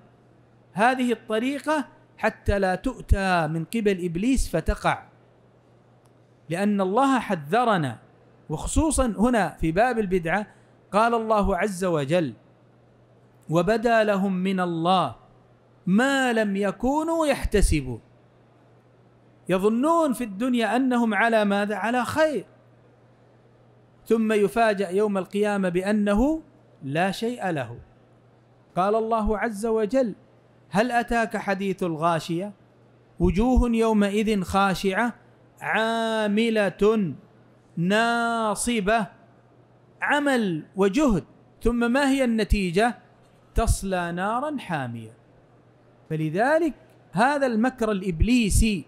هذه الطريقة حتى لا تؤتى من قبل إبليس فتقع لأن الله حذرنا وخصوصا هنا في باب البدعة قال الله عز وجل وبدا لهم من الله ما لم يكونوا يحتسبون يظنون في الدنيا انهم على ماذا على خير ثم يفاجا يوم القيامه بانه لا شيء له قال الله عز وجل هل اتاك حديث الغاشيه وجوه يومئذ خاشعه عامله ناصبه عمل وجهد ثم ما هي النتيجه تصلى نارا حاميه فلذلك هذا المكر الابليسي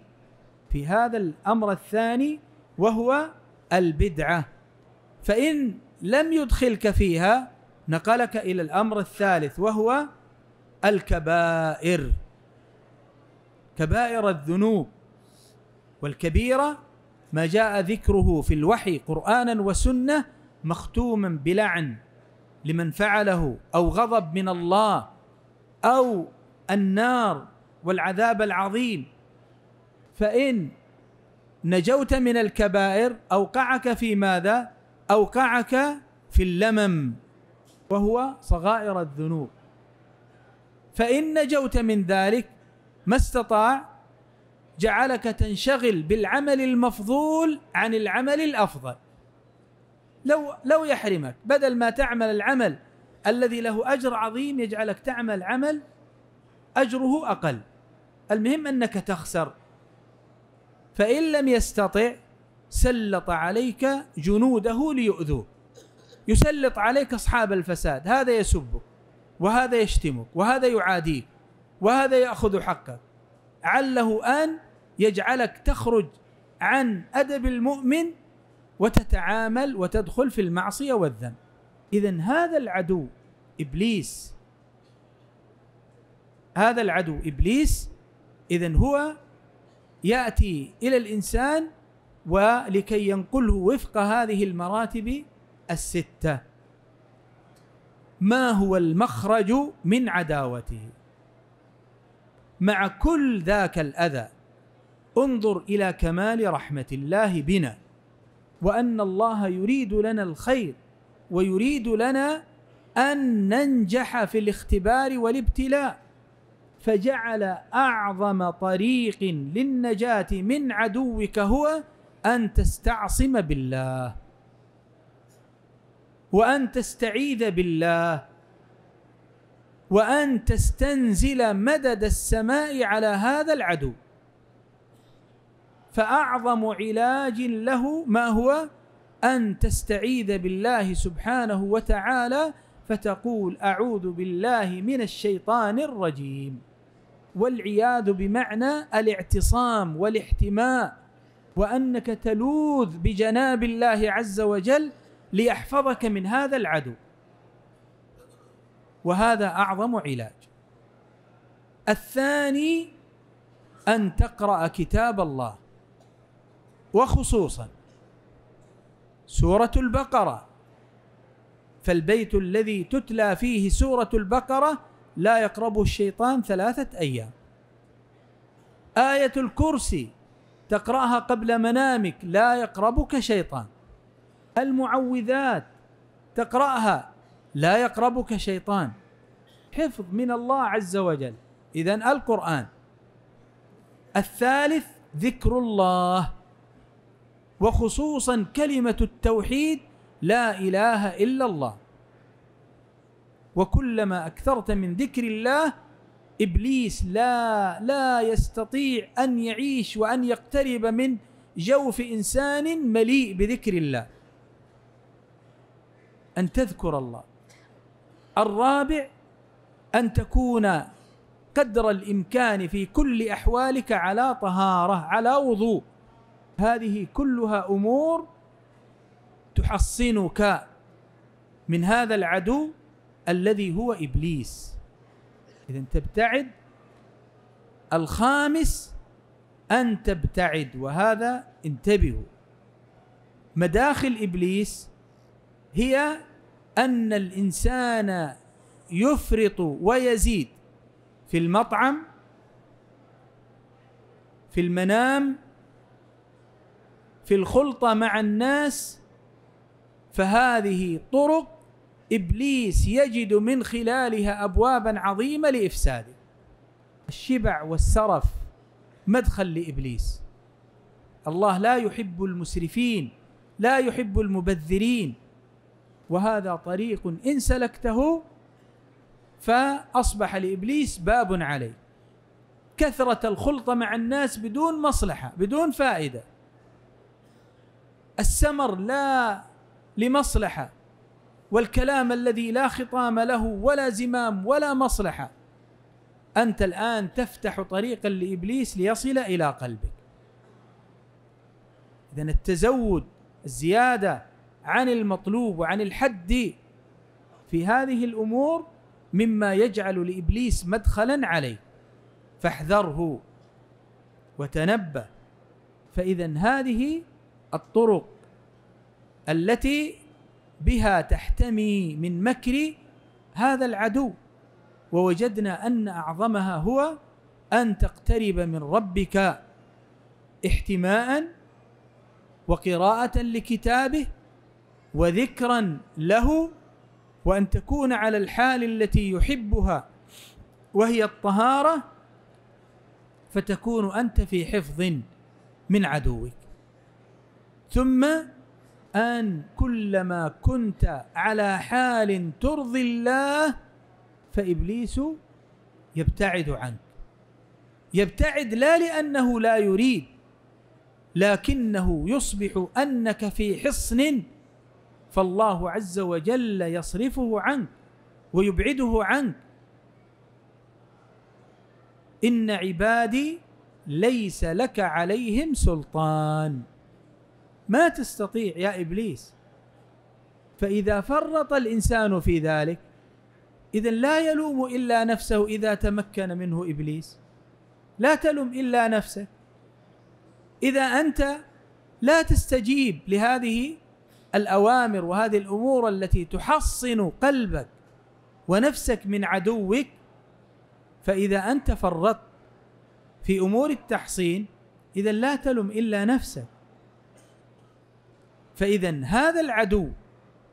في هذا الامر الثاني وهو البدعه فان لم يدخلك فيها نقلك الى الامر الثالث وهو الكبائر كبائر الذنوب والكبيره ما جاء ذكره في الوحي قرانا وسنه مختوما بلعن لمن فعله او غضب من الله او النار والعذاب العظيم فان نجوت من الكبائر اوقعك في ماذا اوقعك في اللمم وهو صغائر الذنوب فان نجوت من ذلك ما استطاع جعلك تنشغل بالعمل المفضول عن العمل الافضل لو لو يحرمك بدل ما تعمل العمل الذي له اجر عظيم يجعلك تعمل عمل اجره اقل المهم انك تخسر فان لم يستطع سلط عليك جنوده ليؤذوه يسلط عليك اصحاب الفساد هذا يسبك وهذا يشتمك وهذا يعاديك وهذا ياخذ حقك عله ان يجعلك تخرج عن ادب المؤمن وتتعامل وتدخل في المعصيه والذنب اذا هذا العدو ابليس هذا العدو ابليس اذا هو ياتي الى الانسان ولكي ينقله وفق هذه المراتب السته ما هو المخرج من عداوته مع كل ذاك الاذى انظر الى كمال رحمه الله بنا وان الله يريد لنا الخير ويريد لنا ان ننجح في الاختبار والابتلاء فجعل اعظم طريق للنجاه من عدوك هو ان تستعصم بالله وان تستعيذ بالله وان تستنزل مدد السماء على هذا العدو فأعظم علاج له ما هو أن تستعيذ بالله سبحانه وتعالى فتقول أعوذ بالله من الشيطان الرجيم والعياذ بمعنى الاعتصام والاحتماء وأنك تلوذ بجناب الله عز وجل ليحفظك من هذا العدو وهذا أعظم علاج الثاني أن تقرأ كتاب الله وخصوصا سورة البقرة فالبيت الذي تتلى فيه سورة البقرة لا يقربه الشيطان ثلاثة أيام آية الكرسي تقرأها قبل منامك لا يقربك شيطان المعوذات تقرأها لا يقربك شيطان حفظ من الله عز وجل إذا القرآن الثالث ذكر الله وخصوصا كلمة التوحيد لا إله إلا الله وكلما أكثرت من ذكر الله إبليس لا لا يستطيع أن يعيش وأن يقترب من جوف إنسان مليء بذكر الله أن تذكر الله الرابع أن تكون قدر الإمكان في كل أحوالك على طهارة على وضوء هذه كلها امور تحصنك من هذا العدو الذي هو ابليس اذا تبتعد الخامس ان تبتعد وهذا انتبهوا مداخل ابليس هي ان الانسان يفرط ويزيد في المطعم في المنام في الخلطة مع الناس فهذه طرق إبليس يجد من خلالها أبوابا عظيمة لإفساده الشبع والسرف مدخل لإبليس الله لا يحب المسرفين لا يحب المبذرين وهذا طريق إن سلكته فأصبح لإبليس باب عليه كثرة الخلطة مع الناس بدون مصلحة بدون فائدة السمر لا لمصلحه والكلام الذي لا خطام له ولا زمام ولا مصلحه انت الان تفتح طريقا لابليس ليصل الى قلبك اذا التزود الزياده عن المطلوب وعن الحد في هذه الامور مما يجعل لابليس مدخلا عليه فاحذره وتنبه فاذا هذه الطرق التي بها تحتمي من مكر هذا العدو ووجدنا ان اعظمها هو ان تقترب من ربك احتماء وقراءه لكتابه وذكرا له وان تكون على الحال التي يحبها وهي الطهاره فتكون انت في حفظ من عدوك ثم أن كلما كنت على حال ترضي الله فإبليس يبتعد عنك يبتعد لا لأنه لا يريد لكنه يصبح أنك في حصن فالله عز وجل يصرفه عنك ويبعده عنك إن عبادي ليس لك عليهم سلطان ما تستطيع يا ابليس فاذا فرط الانسان في ذلك اذا لا يلوم الا نفسه اذا تمكن منه ابليس لا تلم الا نفسك اذا انت لا تستجيب لهذه الاوامر وهذه الامور التي تحصن قلبك ونفسك من عدوك فاذا انت فرطت في امور التحصين اذا لا تلم الا نفسك فإذا هذا العدو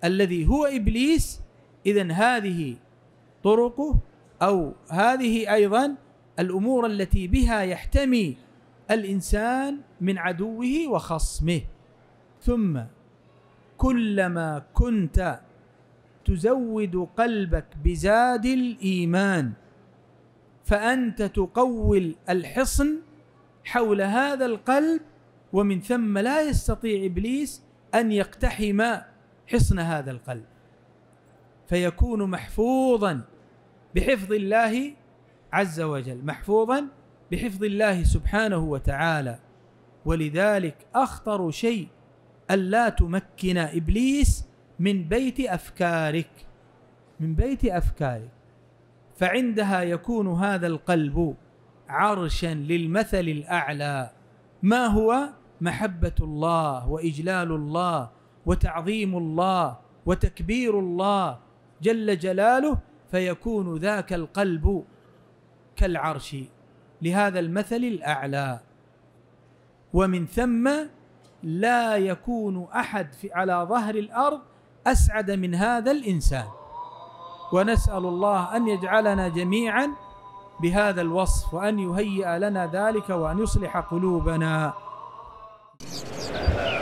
الذي هو إبليس إذا هذه طرقه أو هذه أيضا الأمور التي بها يحتمي الإنسان من عدوه وخصمه ثم كلما كنت تزود قلبك بزاد الإيمان فأنت تقوي الحصن حول هذا القلب ومن ثم لا يستطيع إبليس أن يقتحم حصن هذا القلب فيكون محفوظا بحفظ الله عز وجل محفوظا بحفظ الله سبحانه وتعالى ولذلك أخطر شيء ألا تمكن إبليس من بيت أفكارك من بيت أفكارك فعندها يكون هذا القلب عرشا للمثل الأعلى ما هو محبه الله واجلال الله وتعظيم الله وتكبير الله جل جلاله فيكون ذاك القلب كالعرش لهذا المثل الاعلى ومن ثم لا يكون احد في على ظهر الارض اسعد من هذا الانسان ونسال الله ان يجعلنا جميعا بهذا الوصف وان يهيئ لنا ذلك وان يصلح قلوبنا Uh...